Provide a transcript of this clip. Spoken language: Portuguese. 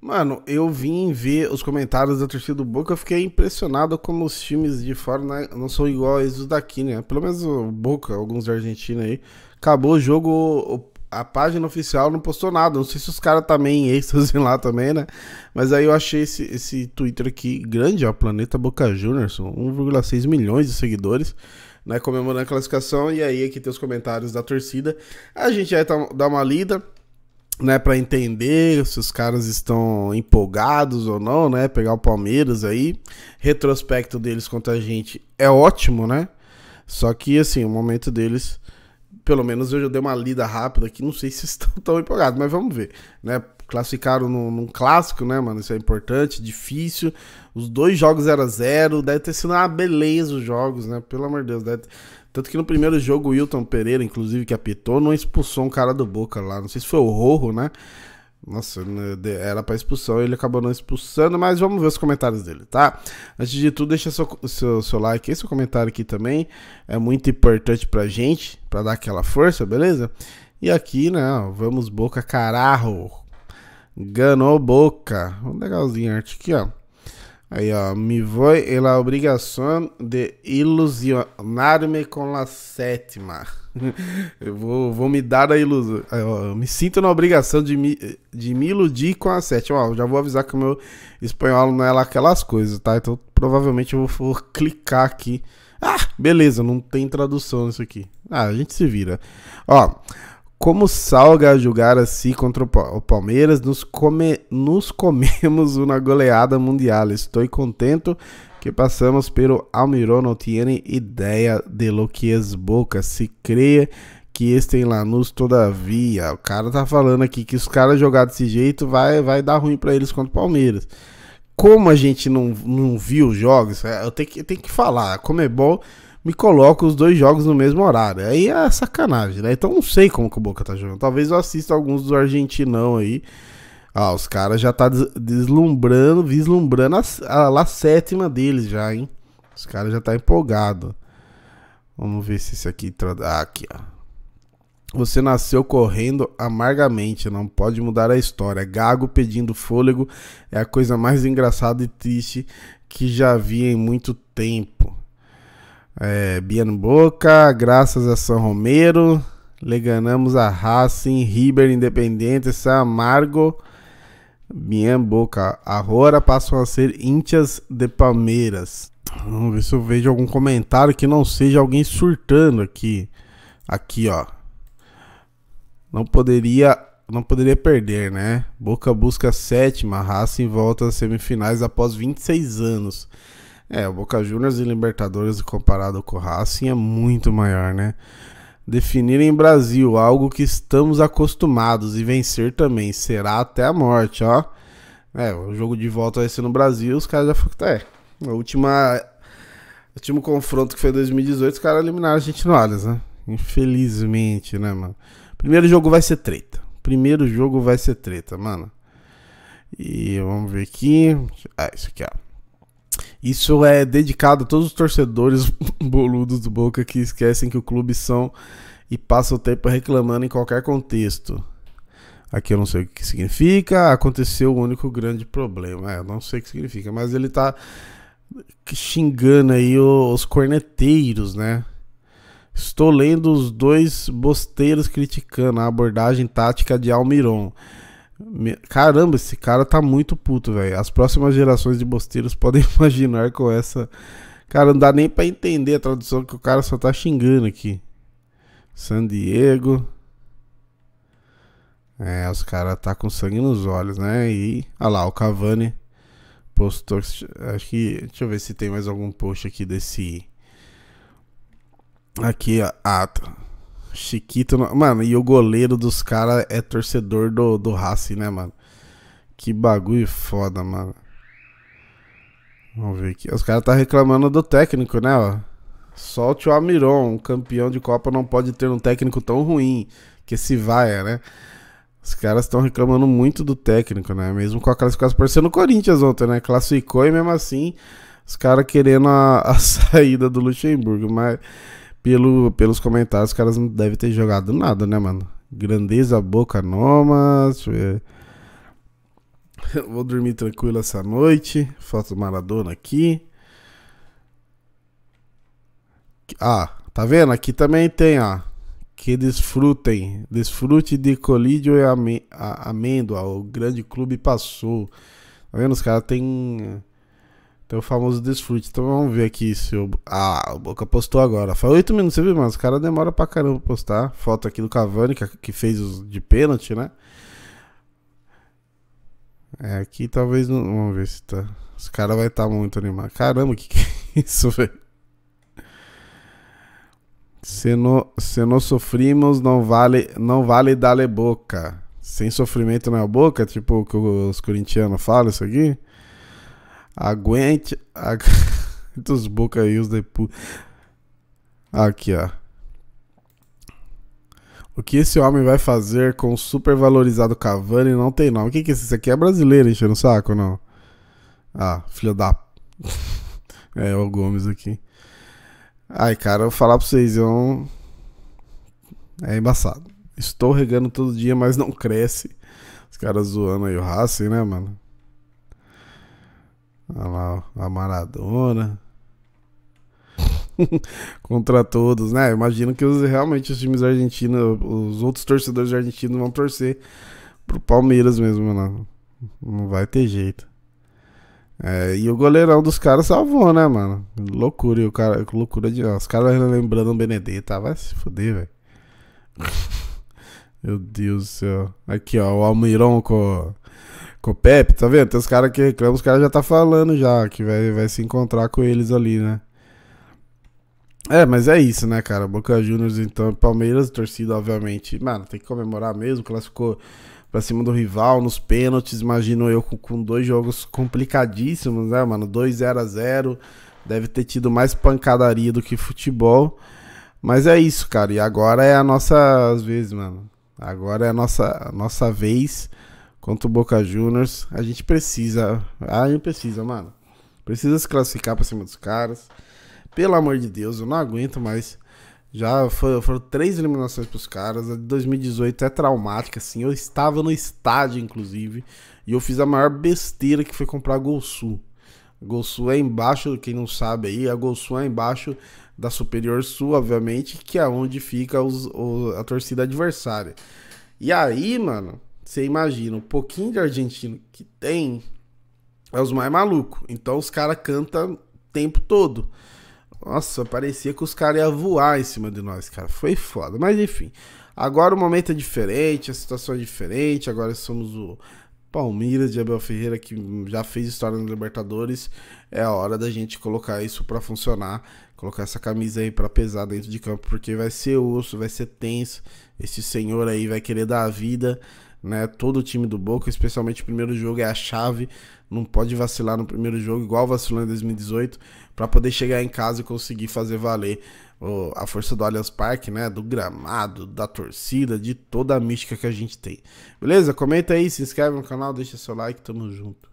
Mano, eu vim ver os comentários da torcida do Boca, eu fiquei impressionado como os times de fora né, não são iguais os daqui, né? Pelo menos o Boca, alguns da Argentina aí. Acabou o jogo, a página oficial não postou nada. Não sei se os caras também, extras lá também, né? Mas aí eu achei esse, esse Twitter aqui grande, ó, Planeta Boca Juniors, 1,6 milhões de seguidores. Né, comemorando a classificação, e aí aqui tem os comentários da torcida. A gente vai dar uma lida, né, para entender se os caras estão empolgados ou não, né? Pegar o Palmeiras aí, retrospecto deles contra a gente é ótimo, né? Só que assim, o momento deles, pelo menos eu já dei uma lida rápida aqui, não sei se estão tão empolgados, mas vamos ver, né? Classificaram num, num clássico, né, mano? Isso é importante, difícil. Os dois jogos era zero, deve ter sido uma beleza os jogos, né? Pelo amor de Deus, deve ter tanto que no primeiro jogo o Wilton Pereira, inclusive, que apitou, não expulsou um cara do Boca lá. Não sei se foi o Rorro, né? Nossa, né, era pra expulsão, ele acabou não expulsando, mas vamos ver os comentários dele, tá? Antes de tudo, deixa seu, seu, seu like e seu comentário aqui também. É muito importante pra gente, pra dar aquela força, beleza? E aqui, né, vamos Boca Carajo. Ganou Boca. Um legalzinho arte aqui, ó. Aí, ó, me vou e la obrigação de ilusionar-me com a sétima. eu vou, vou me dar a ilusão. eu me sinto na obrigação de me, de me iludir com a sétima. Ó, já vou avisar que o meu espanhol não é lá aquelas coisas, tá? Então, provavelmente eu vou, vou clicar aqui. Ah, beleza, não tem tradução isso aqui. Ah, a gente se vira. Ó, como salga a julgar assim contra o Palmeiras, nos, come, nos comemos uma goleada mundial. Estou contento que passamos pelo Almirón. Não tinha ideia de lo que es é Boca. Se creia que este em Lanús todavia. O cara tá falando aqui que os caras jogar desse jeito vai, vai dar ruim para eles contra o Palmeiras. Como a gente não, não viu os jogos, é, eu tenho que, tenho que falar. Como é bom me coloca os dois jogos no mesmo horário. Aí é sacanagem, né? Então não sei como que o Boca tá jogando. Talvez eu assista alguns do Argentinão aí. Ah, os caras já tá deslumbrando, vislumbrando a, a, a sétima deles já, hein? Os caras já tá empolgado. Vamos ver se esse aqui... Ah, aqui, ó. Você nasceu correndo amargamente, não pode mudar a história. Gago pedindo fôlego é a coisa mais engraçada e triste que já vi em muito tempo. É, Biano Boca, graças a São Romero, leganamos a Racing, River Independente, San Amargo, Bian Boca. Agora passam a ser Íntias de Palmeiras. Vamos ver se eu vejo algum comentário que não seja alguém surtando aqui. Aqui, ó. Não poderia, não poderia perder, né? Boca busca sétima, Racing volta às semifinais após 26 anos. É, o Boca Juniors e Libertadores comparado com o Racing é muito maior, né? Definir em Brasil algo que estamos acostumados e vencer também será até a morte, ó. É, o jogo de volta vai ser no Brasil, os caras já falaram, tá, é, o último confronto que foi 2018, os caras eliminaram a gente no Allianz, né? Infelizmente, né, mano? Primeiro jogo vai ser treta. Primeiro jogo vai ser treta, mano. E vamos ver aqui. Ah, isso aqui, ó. Isso é dedicado a todos os torcedores boludos do Boca que esquecem que o clube são e passam o tempo reclamando em qualquer contexto. Aqui eu não sei o que significa. Aconteceu o único grande problema. É, eu não sei o que significa, mas ele tá xingando aí os corneteiros, né? Estou lendo os dois bosteiros criticando a abordagem tática de Almiron. Caramba, esse cara tá muito puto, velho. As próximas gerações de bosteiros podem imaginar com essa. Cara, não dá nem pra entender a tradução que o cara só tá xingando aqui. San Diego. É, os caras tá com sangue nos olhos, né? E. Olha lá, o Cavani postou. Acho que. Deixa eu ver se tem mais algum post aqui desse. Aqui, ó. Ah, tá. Chiquito. Mano, e o goleiro dos caras é torcedor do, do Racing, né, mano? Que bagulho foda, mano. Vamos ver aqui. Os caras tá reclamando do técnico, né, ó. Solte o Amiron, um campeão de Copa não pode ter um técnico tão ruim, que se vai né? Os caras estão reclamando muito do técnico, né? Mesmo com a classificação parecendo o Corinthians ontem, né? Classificou e mesmo assim os caras querendo a, a saída do Luxemburgo, mas pelo, pelos comentários, os caras não devem ter jogado nada, né, mano? Grandeza Boca Noma. Vou dormir tranquilo essa noite. Foto do Maradona aqui. Ah, tá vendo? Aqui também tem, ó. Que desfrutem. Desfrute de colídio e amê amêndoa. O grande clube passou. Tá vendo? Os caras têm tem o famoso desfrute. Então vamos ver aqui se o. Ah, o Boca postou agora. Foi 8 minutos, você viu, mano? Os caras demoram pra caramba postar. Foto aqui do Cavani, que fez os de pênalti, né? É, aqui talvez não. Vamos ver se tá. Os caras vai estar tá muito animados. Caramba, o que, que é isso, velho? Se não, se não sofrimos, não vale, não vale dar boca. Sem sofrimento na é boca, tipo o que os corintianos falam isso aqui. Aguente. Ag... Dos boca aí, os depois. Aqui, ó. O que esse homem vai fazer com o supervalorizado Cavani não tem nome. O que que é isso? Isso aqui é brasileiro enchendo o saco não? Ah, filho da... é, é, o Gomes aqui. Ai, cara, eu vou falar pra vocês, eu... É embaçado. Estou regando todo dia, mas não cresce. Os caras zoando aí o Racing, né, mano? Olha lá, a Maradona. Contra todos, né? Imagino que os, realmente os times argentinos, os outros torcedores argentinos vão torcer pro Palmeiras mesmo, não. Né? Não vai ter jeito. É, e o goleirão dos caras salvou, né, mano? Loucura, e o cara, loucura de. Ó, os caras lembrando o Benedetta, ah, vai se fuder, velho. Meu Deus do céu. Aqui, ó, o Almiron com Copep, tá vendo? Tem os caras que reclamam, os caras já tá falando já, que vai, vai se encontrar com eles ali, né? É, mas é isso, né, cara? Boca Juniors, então, Palmeiras, torcida, obviamente. Mano, tem que comemorar mesmo, classificou pra cima do rival, nos pênaltis, imagino eu, com, com dois jogos complicadíssimos, né, mano? 2 0 a 0 deve ter tido mais pancadaria do que futebol. Mas é isso, cara. E agora é a nossa, às vezes, mano. Agora é a nossa, a nossa vez contra o Boca Juniors. A gente precisa. A gente precisa, mano. Precisa se classificar pra cima dos caras. Pelo amor de Deus, eu não aguento mais. Já foi, foram três eliminações pros caras. A de 2018 é traumática, assim. Eu estava no estádio, inclusive. E eu fiz a maior besteira que foi comprar a Gol Sul. Gol Sul é embaixo, quem não sabe aí, a Gol Sul é embaixo da Superior Sul, obviamente, que é onde fica os, os, a torcida adversária. E aí, mano, você imagina, um pouquinho de argentino que tem é os mais malucos. Então os caras cantam o tempo todo. Nossa, parecia que os caras iam voar em cima de nós, cara. Foi foda. Mas enfim, agora o momento é diferente, a situação é diferente. Agora somos o Palmeiras de Abel Ferreira, que já fez história no Libertadores. É a hora da gente colocar isso para funcionar. Colocar essa camisa aí para pesar dentro de campo, porque vai ser osso, vai ser tenso. Esse senhor aí vai querer dar a vida né? Todo o time do Boca, especialmente o primeiro jogo é a chave, não pode vacilar no primeiro jogo, igual vacilou em 2018, para poder chegar em casa e conseguir fazer valer oh, a força do Allianz Parque, né? Do gramado, da torcida, de toda a mística que a gente tem. Beleza? Comenta aí, se inscreve no canal, deixa seu like, tamo junto.